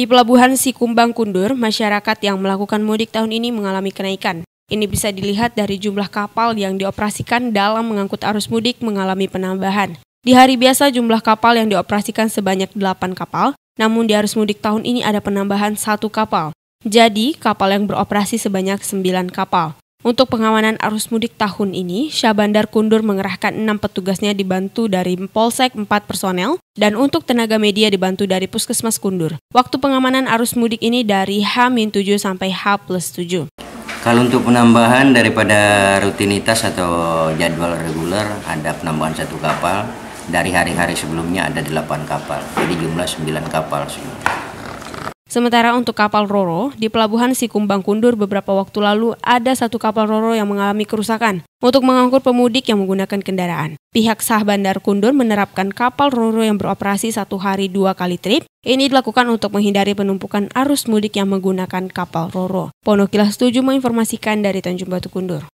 Di Pelabuhan Sikumbang Kundur, masyarakat yang melakukan mudik tahun ini mengalami kenaikan. Ini bisa dilihat dari jumlah kapal yang dioperasikan dalam mengangkut arus mudik mengalami penambahan. Di hari biasa jumlah kapal yang dioperasikan sebanyak 8 kapal, namun di arus mudik tahun ini ada penambahan satu kapal. Jadi, kapal yang beroperasi sebanyak 9 kapal. Untuk pengamanan arus mudik tahun ini, Syabandar Kundur mengerahkan enam petugasnya dibantu dari Polsek 4 personel dan untuk tenaga media dibantu dari Puskesmas Kundur. Waktu pengamanan arus mudik ini dari H-7 sampai H 7. Kalau untuk penambahan daripada rutinitas atau jadwal reguler ada penambahan satu kapal, dari hari-hari sebelumnya ada delapan kapal, jadi jumlah sembilan kapal semua. Sementara untuk kapal Roro, di pelabuhan Sikumbang Kundur beberapa waktu lalu ada satu kapal Roro yang mengalami kerusakan untuk mengangkut pemudik yang menggunakan kendaraan. Pihak sah Bandar Kundur menerapkan kapal Roro yang beroperasi satu hari dua kali trip. Ini dilakukan untuk menghindari penumpukan arus mudik yang menggunakan kapal Roro. Ponokilah setuju menginformasikan dari Tanjung Batu Kundur.